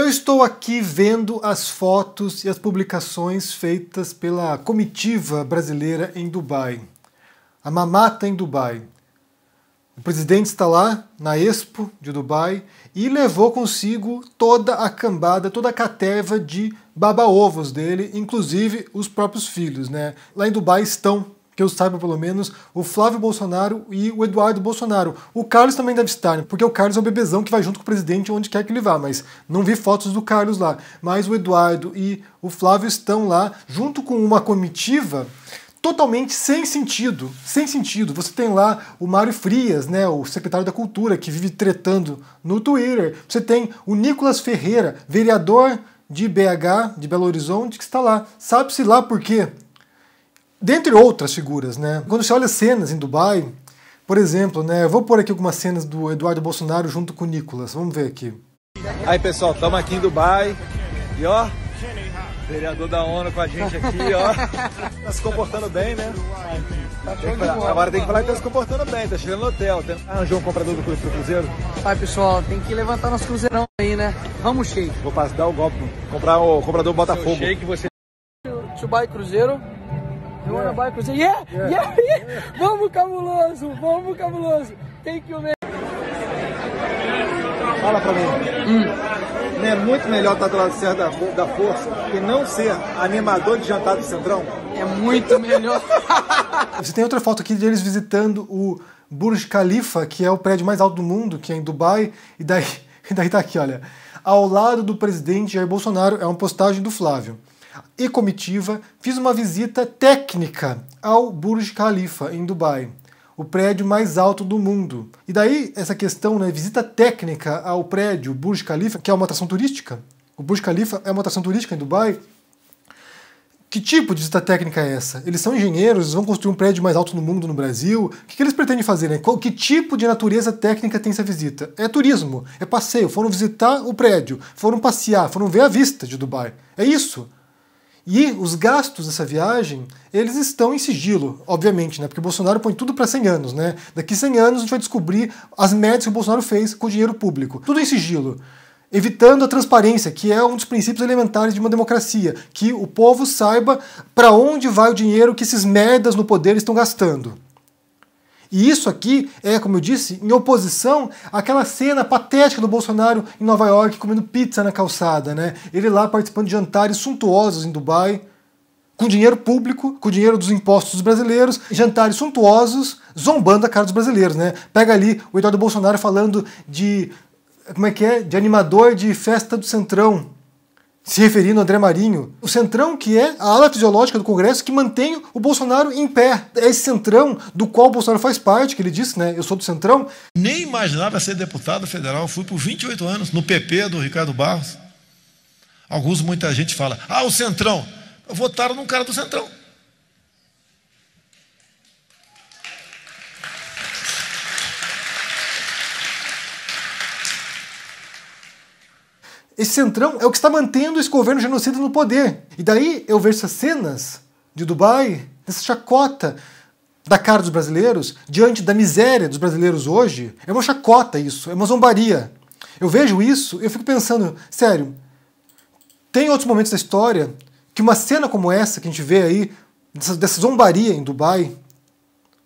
Eu estou aqui vendo as fotos e as publicações feitas pela comitiva brasileira em Dubai. A mamata em Dubai. O presidente está lá na Expo de Dubai e levou consigo toda a cambada, toda a cateva de baba-ovos dele, inclusive os próprios filhos, né? Lá em Dubai estão que eu saiba pelo menos, o Flávio Bolsonaro e o Eduardo Bolsonaro. O Carlos também deve estar, né? porque o Carlos é o bebezão que vai junto com o presidente onde quer que ele vá, mas não vi fotos do Carlos lá. Mas o Eduardo e o Flávio estão lá junto com uma comitiva totalmente sem sentido, sem sentido. Você tem lá o Mário Frias, né, o secretário da Cultura, que vive tretando no Twitter. Você tem o Nicolas Ferreira, vereador de BH, de Belo Horizonte, que está lá. Sabe-se lá por quê? dentre outras figuras, né? Quando você olha cenas em Dubai, por exemplo, né? Eu vou pôr aqui algumas cenas do Eduardo Bolsonaro junto com o Nicolas. Vamos ver aqui. Aí, pessoal, estamos aqui em Dubai. E ó, vereador da ONU com a gente aqui, ó. Tá se comportando bem, né? Tá agora tem que falar que tá se comportando bem, tá chegando no hotel. arranjou ah, um comprador do Cruzeiro? Vai, pessoal, tem que levantar nosso Cruzeirão aí, né? Vamos, Shake. Vou passar o golpe, comprar o comprador Botafogo. Shake, você. Dubai Cruzeiro, You yeah. Yeah, yeah, yeah, yeah. yeah. vamos cabuloso, vamos cabuloso. Thank you, man. Fala pra mim. Hum. Não é muito melhor estar tá do lado certo da, da força e não ser animador de jantar do Centrão? É muito melhor. Você tem outra foto aqui deles visitando o Burj Khalifa, que é o prédio mais alto do mundo, que é em Dubai, e daí, daí tá aqui, olha. Ao lado do presidente Jair Bolsonaro é uma postagem do Flávio e comitiva, fiz uma visita técnica ao Burj Khalifa, em Dubai, o prédio mais alto do mundo. E daí essa questão, né, visita técnica ao prédio Burj Khalifa, que é uma atração turística. O Burj Khalifa é uma atração turística em Dubai. Que tipo de visita técnica é essa? Eles são engenheiros, eles vão construir um prédio mais alto do mundo, no Brasil. O que, eles pretendem fazer? Né? Qual, que tipo de natureza técnica tem essa visita? É turismo, é passeio, foram visitar o prédio, foram passear, foram ver a vista de Dubai. É isso. E os gastos dessa viagem, eles estão em sigilo, obviamente, né? Porque o Bolsonaro põe tudo para 100 anos, né? Daqui 100 anos a gente vai descobrir as médias que o Bolsonaro fez com o dinheiro público. Tudo em sigilo. Evitando a transparência, que é um dos princípios elementares de uma democracia, que o povo saiba para onde vai o dinheiro que esses merdas no poder estão gastando. E isso aqui é, como eu disse, em oposição àquela cena patética do Bolsonaro em Nova York comendo pizza na calçada, né? Ele lá participando de jantares suntuosos em Dubai, com dinheiro público, com dinheiro dos impostos dos brasileiros, jantares suntuosos, zombando a cara dos brasileiros, né? Pega ali o Eduardo Bolsonaro falando de como é que é? De animador de festa do Centrão se referindo a André Marinho. O centrão que é a ala fisiológica do Congresso que mantém o Bolsonaro em pé. É esse centrão do qual o Bolsonaro faz parte, que ele disse, né? Eu sou do centrão. Nem imaginava ser deputado federal. Fui por 28 anos no PP do Ricardo Barros. Alguns, muita gente fala, ah, o centrão. Votaram num cara do centrão. Esse centrão é o que está mantendo esse governo genocida no poder. E daí eu vejo essas cenas de Dubai, dessa chacota da cara dos brasileiros, diante da miséria dos brasileiros hoje. É uma chacota isso, é uma zombaria. Eu vejo isso e eu fico pensando, sério, tem outros momentos da história que uma cena como essa que a gente vê aí, dessa, dessa zombaria em Dubai,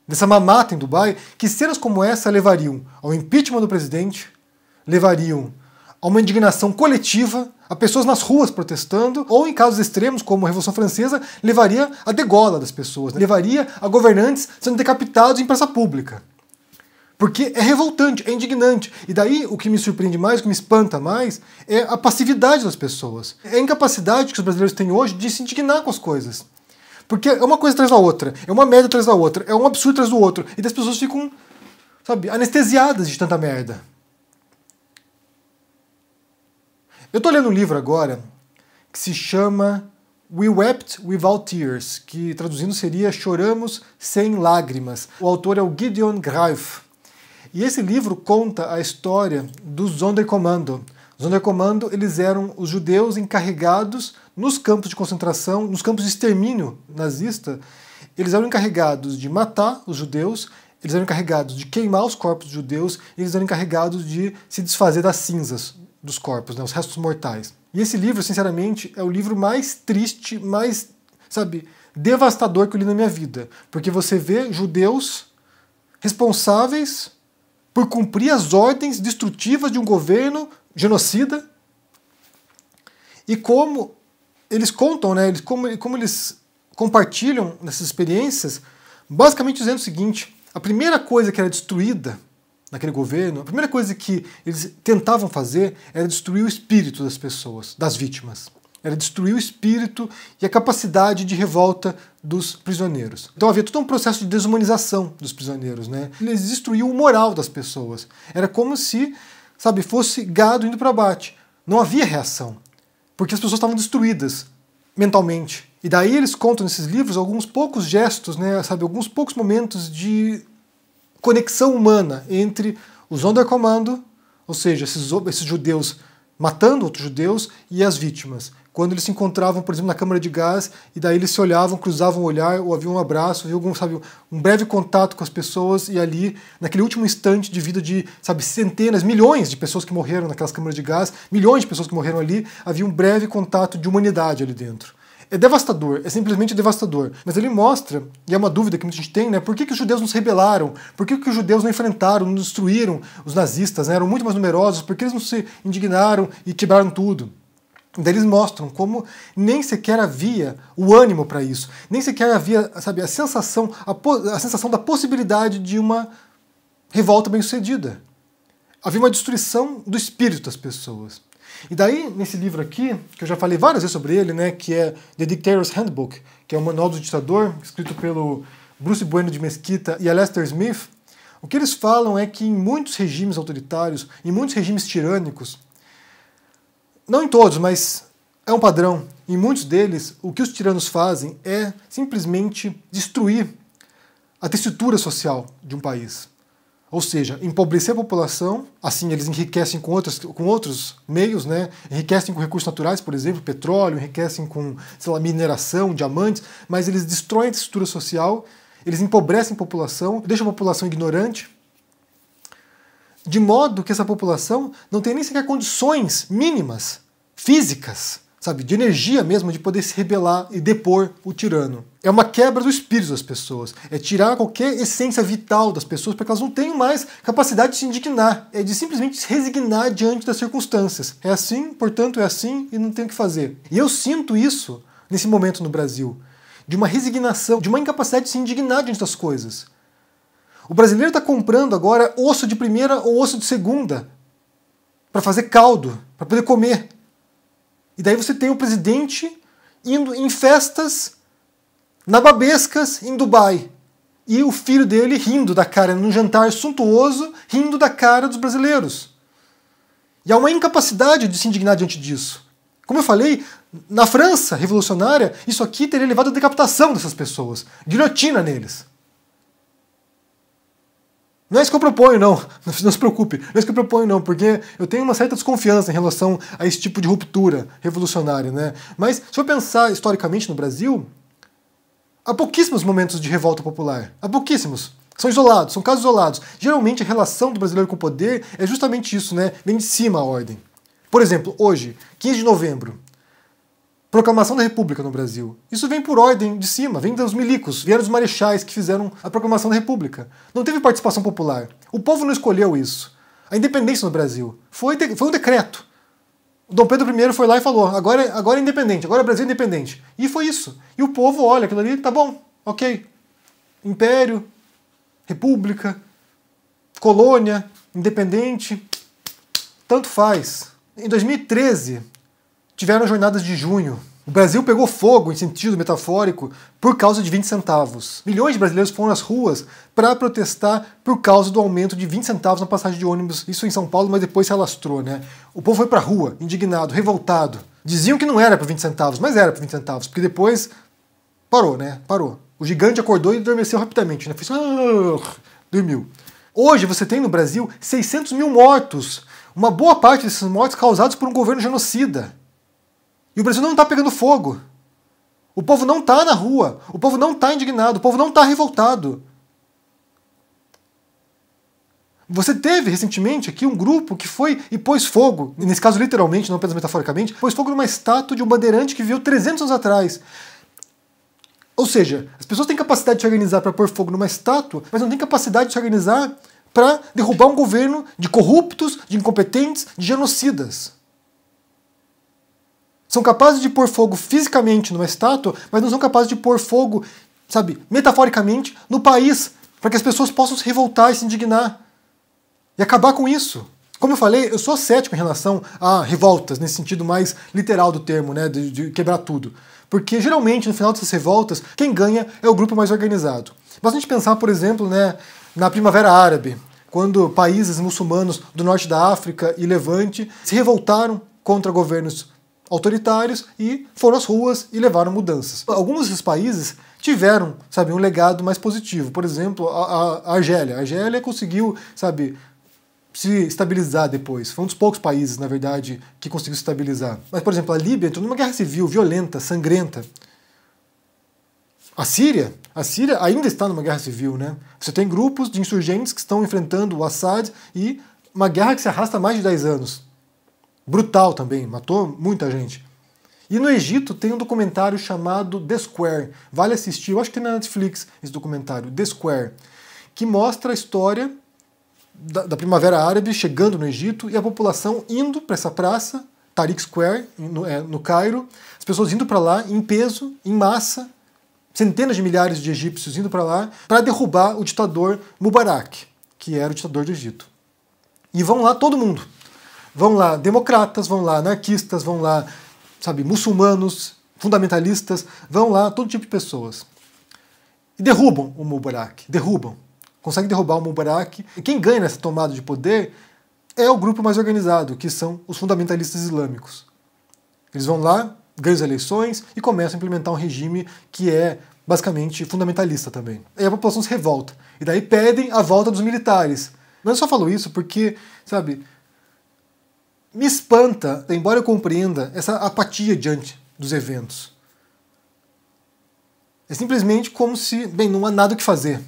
dessa mamata em Dubai, que cenas como essa levariam ao impeachment do presidente, levariam a uma indignação coletiva, a pessoas nas ruas protestando, ou em casos extremos, como a Revolução Francesa, levaria à degola das pessoas, né? levaria a governantes sendo decapitados em praça pública. Porque é revoltante, é indignante. E daí o que me surpreende mais, o que me espanta mais, é a passividade das pessoas. É a incapacidade que os brasileiros têm hoje de se indignar com as coisas. Porque é uma coisa atrás da outra, é uma merda atrás da outra, é um absurdo atrás do outro. E as pessoas ficam, sabe, anestesiadas de tanta merda. Eu estou lendo um livro agora que se chama We Wept Without Tears, que traduzindo seria Choramos Sem Lágrimas. O autor é o Gideon Greif. E esse livro conta a história dos Sonderkommando. Sonderkommando, eles eram os judeus encarregados nos campos de concentração, nos campos de extermínio nazista. Eles eram encarregados de matar os judeus, eles eram encarregados de queimar os corpos dos judeus, eles eram encarregados de se desfazer das cinzas dos corpos, né, os restos mortais. E esse livro, sinceramente, é o livro mais triste, mais, sabe, devastador que eu li na minha vida, porque você vê judeus responsáveis por cumprir as ordens destrutivas de um governo genocida e como eles contam, né, eles, como, como eles compartilham nessas experiências, basicamente dizendo o seguinte: a primeira coisa que era destruída naquele governo, a primeira coisa que eles tentavam fazer era destruir o espírito das pessoas, das vítimas. Era destruir o espírito e a capacidade de revolta dos prisioneiros. Então havia todo um processo de desumanização dos prisioneiros, né? Eles destruíam o moral das pessoas. Era como se, sabe, fosse gado indo para abate. Não havia reação, porque as pessoas estavam destruídas mentalmente. E daí eles contam nesses livros alguns poucos gestos, né, sabe, alguns poucos momentos de conexão humana entre os under command, ou seja, esses, esses judeus matando outros judeus, e as vítimas. Quando eles se encontravam, por exemplo, na câmara de gás, e daí eles se olhavam, cruzavam o olhar, ou havia um abraço, havia algum, sabe, um breve contato com as pessoas, e ali, naquele último instante de vida de, sabe, centenas, milhões de pessoas que morreram naquelas câmaras de gás, milhões de pessoas que morreram ali, havia um breve contato de humanidade ali dentro. É devastador, é simplesmente devastador. Mas ele mostra, e é uma dúvida que muita gente tem, né? Por que, que os judeus não se rebelaram? Por que, que os judeus não enfrentaram, não destruíram os nazistas? Né? Eram muito mais numerosos, por que eles não se indignaram e quebraram tudo? Daí eles mostram como nem sequer havia o ânimo para isso, nem sequer havia sabe, a, sensação, a, a sensação da possibilidade de uma revolta bem sucedida. Havia uma destruição do espírito das pessoas. E daí, nesse livro aqui, que eu já falei várias vezes sobre ele, né, que é The Dictator's Handbook, que é o Manual do Ditador, escrito pelo Bruce Bueno de Mesquita e Alastair Smith, o que eles falam é que em muitos regimes autoritários, em muitos regimes tirânicos, não em todos, mas é um padrão, em muitos deles, o que os tiranos fazem é simplesmente destruir a textura social de um país. Ou seja, empobrecer a população, assim eles enriquecem com, outros com outros meios, né? enriquecem com recursos naturais, por exemplo, petróleo, enriquecem com sei lá, mineração, diamantes, mas eles destroem a estrutura social, eles empobrecem a população, deixam a população ignorante, de modo que essa população não tem nem sequer condições mínimas, físicas, sabe, de energia mesmo, de poder se rebelar e depor o tirano. É uma quebra do espírito das pessoas, é tirar qualquer essência vital das pessoas para que elas não tenham mais capacidade de se indignar, é de simplesmente se resignar diante das circunstâncias. É assim, portanto é assim e não tem o que fazer. E eu sinto isso nesse momento no Brasil, de uma resignação, de uma incapacidade de se indignar diante das coisas. O brasileiro está comprando agora osso de primeira ou osso de segunda para fazer caldo, para poder comer. E daí você tem o presidente indo em festas nababescas em Dubai. E o filho dele rindo da cara, num jantar suntuoso, rindo da cara dos brasileiros. E há uma incapacidade de se indignar diante disso. Como eu falei, na França revolucionária, isso aqui teria levado à decapitação dessas pessoas, guilhotina neles. Não é isso que eu proponho, não. não. se preocupe. Não é isso que eu proponho, não, porque eu tenho uma certa desconfiança em relação a esse tipo de ruptura revolucionária, né? Mas se eu pensar historicamente no Brasil, há pouquíssimos momentos de revolta popular. Há pouquíssimos. São isolados, são casos isolados. Geralmente a relação do brasileiro com o poder é justamente isso, né? Vem de cima a ordem. Por exemplo, hoje, 15 de novembro, proclamação da República no Brasil. Isso vem por ordem de cima, vem dos milicos, vieram dos marechais que fizeram a proclamação da República. Não teve participação popular. O povo não escolheu isso. A independência no Brasil foi, foi um decreto. O Dom Pedro I foi lá e falou: agora, é, agora é independente, agora é Brasil independente. E foi isso. E o povo olha aquilo ali, tá bom, ok. Império, república, colônia, independente, tanto faz. Em 2013, tiveram jornadas de junho. O Brasil pegou fogo, em sentido metafórico, por causa de 20 centavos. Milhões de brasileiros foram às ruas para protestar por causa do aumento de 20 centavos na passagem de ônibus, isso em São Paulo, mas depois se alastrou, né? O povo foi para a rua, indignado, revoltado. Diziam que não era para 20 centavos, mas era para 20 centavos, porque depois parou, né? Parou. O gigante acordou e adormeceu rapidamente, né? Fez... Ah, dormiu. Hoje você tem no Brasil 600 mil mortos, uma boa parte desses mortos causados por um governo genocida. E o Brasil não está pegando fogo. O povo não está na rua. O povo não está indignado. O povo não está revoltado. Você teve recentemente aqui um grupo que foi e pôs fogo, nesse caso literalmente, não apenas metaforicamente, pôs fogo numa estátua de um bandeirante que viveu 300 anos atrás. Ou seja, as pessoas têm capacidade de se organizar para pôr fogo numa estátua, mas não têm capacidade de se organizar para derrubar um governo de corruptos, de incompetentes, de genocidas. São capazes de pôr fogo fisicamente numa estátua, mas não são capazes de pôr fogo, sabe, metaforicamente, no país, para que as pessoas possam se revoltar e se indignar. E acabar com isso. Como eu falei, eu sou cético em relação a revoltas, nesse sentido mais literal do termo, né, de, de quebrar tudo. Porque geralmente, no final dessas revoltas, quem ganha é o grupo mais organizado. Basta a gente pensar, por exemplo, né, na Primavera Árabe, quando países muçulmanos do norte da África e Levante se revoltaram contra governos autoritários e foram às ruas e levaram mudanças. Alguns desses países tiveram, sabe, um legado mais positivo. Por exemplo, a, a Argélia. A Argélia conseguiu, sabe, se estabilizar depois. Foi um dos poucos países, na verdade, que conseguiu se estabilizar. Mas, por exemplo, a Líbia entrou numa guerra civil violenta, sangrenta. A Síria, a Síria ainda está numa guerra civil, né? Você tem grupos de insurgentes que estão enfrentando o Assad e uma guerra que se arrasta há mais de 10 anos brutal também, matou muita gente. E no Egito tem um documentário chamado The Square. Vale assistir, eu acho que tem na Netflix esse documentário, The Square, que mostra a história da, da Primavera Árabe chegando no Egito e a população indo para essa praça, Tariq Square, no, é, no Cairo, as pessoas indo para lá em peso, em massa, centenas de milhares de egípcios indo para lá para derrubar o ditador Mubarak, que era o ditador do Egito. E vão lá todo mundo. Vão lá democratas, vão lá anarquistas, vão lá, sabe, muçulmanos, fundamentalistas, vão lá todo tipo de pessoas. E derrubam o Mubarak, derrubam. Conseguem derrubar o Mubarak. E quem ganha nessa tomada de poder é o grupo mais organizado, que são os fundamentalistas islâmicos. Eles vão lá, ganham as eleições e começam a implementar um regime que é basicamente fundamentalista também. E a população se revolta. E daí pedem a volta dos militares. Mas eu só falo isso porque, sabe, me espanta, embora eu compreenda, essa apatia diante dos eventos. É simplesmente como se, bem, não há nada o que fazer.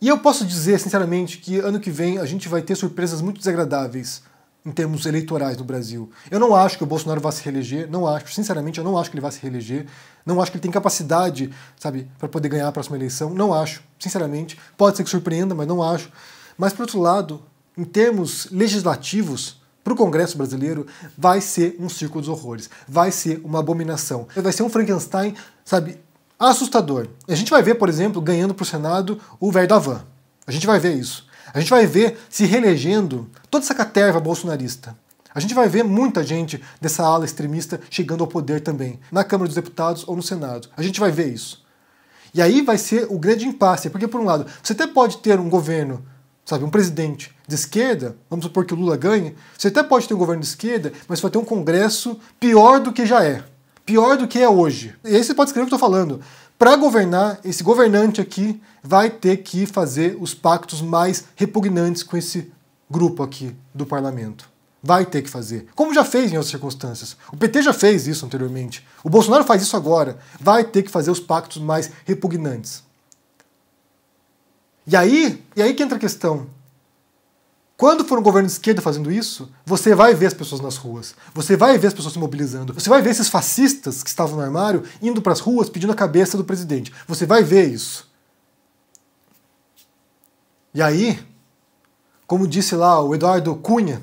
E eu posso dizer, sinceramente, que ano que vem a gente vai ter surpresas muito desagradáveis em termos eleitorais no Brasil. Eu não acho que o Bolsonaro vá se reeleger, não acho, sinceramente, eu não acho que ele vá se reeleger, não acho que ele tem capacidade, sabe, para poder ganhar a próxima eleição, não acho, sinceramente. Pode ser que surpreenda, mas não acho. Mas, por outro lado, em termos legislativos, para o Congresso brasileiro, vai ser um circo dos horrores, vai ser uma abominação, vai ser um Frankenstein, sabe, assustador. A gente vai ver, por exemplo, ganhando para o Senado o velho da van. A gente vai ver isso. A gente vai ver se reelegendo toda essa caterva bolsonarista. A gente vai ver muita gente dessa ala extremista chegando ao poder também, na Câmara dos Deputados ou no Senado. A gente vai ver isso. E aí vai ser o grande impasse, porque por um lado, você até pode ter um governo sabe, um presidente de esquerda, vamos supor que o Lula ganhe, você até pode ter um governo de esquerda, mas vai ter um Congresso pior do que já é, pior do que é hoje. E aí você pode escrever o que eu estou falando. Para governar, esse governante aqui vai ter que fazer os pactos mais repugnantes com esse grupo aqui do parlamento. Vai ter que fazer. Como já fez em outras circunstâncias. O PT já fez isso anteriormente. O Bolsonaro faz isso agora. Vai ter que fazer os pactos mais repugnantes. E aí, e aí que entra a questão. Quando for um governo de esquerda fazendo isso, você vai ver as pessoas nas ruas, você vai ver as pessoas se mobilizando, você vai ver esses fascistas que estavam no armário indo para as ruas pedindo a cabeça do presidente. Você vai ver isso. E aí, como disse lá o Eduardo Cunha,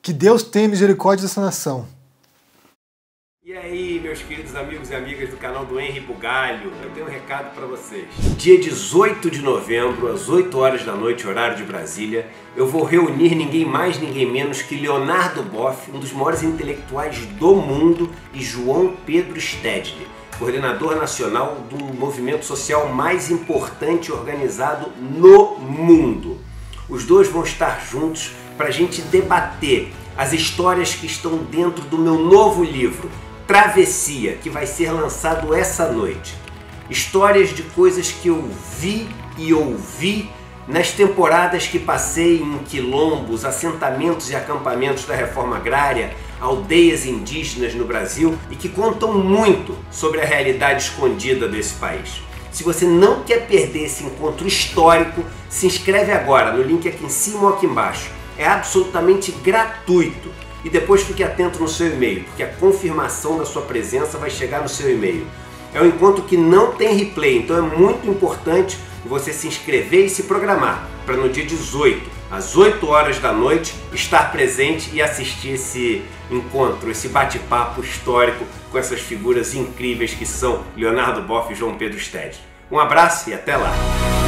que Deus tenha misericórdia dessa nação. E aí, meus queridos amigos e amigas do canal do Henry Bugalho, eu tenho um recado para vocês. Dia 18 de novembro, às 8 horas da noite, horário de Brasília, eu vou reunir ninguém mais, ninguém menos que Leonardo Boff, um dos maiores intelectuais do mundo, e João Pedro Stedley, coordenador nacional do movimento social mais importante organizado no mundo. Os dois vão estar juntos para a gente debater as histórias que estão dentro do meu novo livro, Travessia, que vai ser lançado essa noite. Histórias de coisas que eu vi e ouvi nas temporadas que passei em quilombos, assentamentos e acampamentos da reforma agrária, aldeias indígenas no Brasil e que contam muito sobre a realidade escondida desse país. Se você não quer perder esse encontro histórico, se inscreve agora no link aqui em cima ou aqui embaixo. É absolutamente gratuito e depois fique atento no seu e-mail, porque a confirmação da sua presença vai chegar no seu e-mail. É um encontro que não tem replay, então é muito importante você se inscrever e se programar para no dia 18, às 8 horas da noite, estar presente e assistir esse encontro, esse bate-papo histórico com essas figuras incríveis que são Leonardo Boff e João Pedro Stead. Um abraço e até lá!